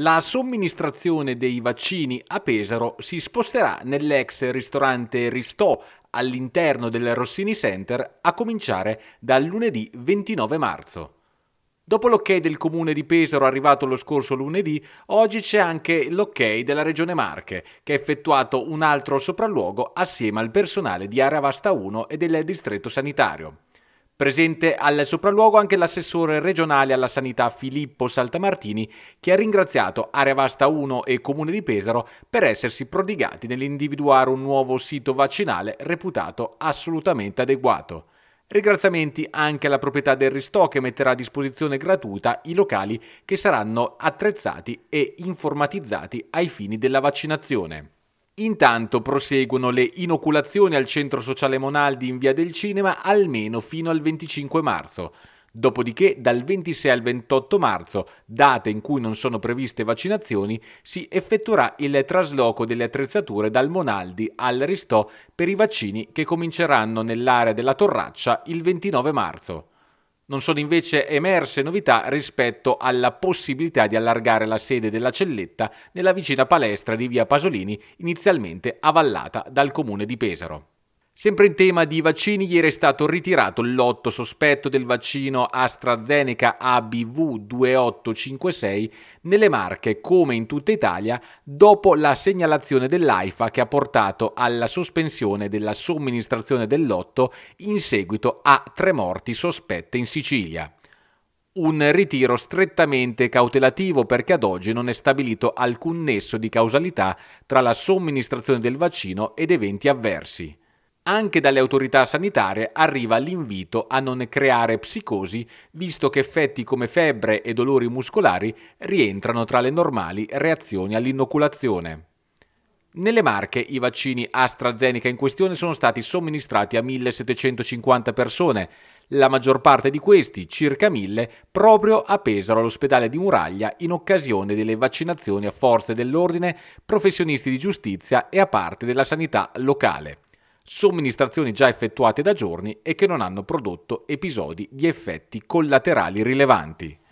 La somministrazione dei vaccini a Pesaro si sposterà nell'ex ristorante Ristò all'interno del Rossini Center a cominciare dal lunedì 29 marzo. Dopo l'ok del comune di Pesaro arrivato lo scorso lunedì, oggi c'è anche l'ok della regione Marche, che ha effettuato un altro sopralluogo assieme al personale di Area Vasta 1 e del distretto sanitario. Presente al sopralluogo anche l'assessore regionale alla sanità Filippo Saltamartini che ha ringraziato Area Vasta 1 e Comune di Pesaro per essersi prodigati nell'individuare un nuovo sito vaccinale reputato assolutamente adeguato. Ringraziamenti anche alla proprietà del Ristò che metterà a disposizione gratuita i locali che saranno attrezzati e informatizzati ai fini della vaccinazione. Intanto proseguono le inoculazioni al centro sociale Monaldi in via del Cinema almeno fino al 25 marzo. Dopodiché, dal 26 al 28 marzo, date in cui non sono previste vaccinazioni, si effettuerà il trasloco delle attrezzature dal Monaldi al Ristò per i vaccini che cominceranno nell'area della Torraccia il 29 marzo. Non sono invece emerse novità rispetto alla possibilità di allargare la sede della celletta nella vicina palestra di via Pasolini, inizialmente avallata dal comune di Pesaro. Sempre in tema di vaccini, ieri è stato ritirato il l'otto sospetto del vaccino AstraZeneca ABV2856 nelle Marche, come in tutta Italia, dopo la segnalazione dell'AIFA che ha portato alla sospensione della somministrazione dell'otto in seguito a tre morti sospette in Sicilia un ritiro strettamente cautelativo perché ad oggi non è stabilito alcun nesso di causalità tra la somministrazione del vaccino ed eventi avversi. Anche dalle autorità sanitarie arriva l'invito a non creare psicosi, visto che effetti come febbre e dolori muscolari rientrano tra le normali reazioni all'inoculazione. Nelle Marche i vaccini AstraZeneca in questione sono stati somministrati a 1750 persone, la maggior parte di questi, circa 1000, proprio a Pesaro all'ospedale di Muraglia in occasione delle vaccinazioni a forze dell'ordine, professionisti di giustizia e a parte della sanità locale somministrazioni già effettuate da giorni e che non hanno prodotto episodi di effetti collaterali rilevanti.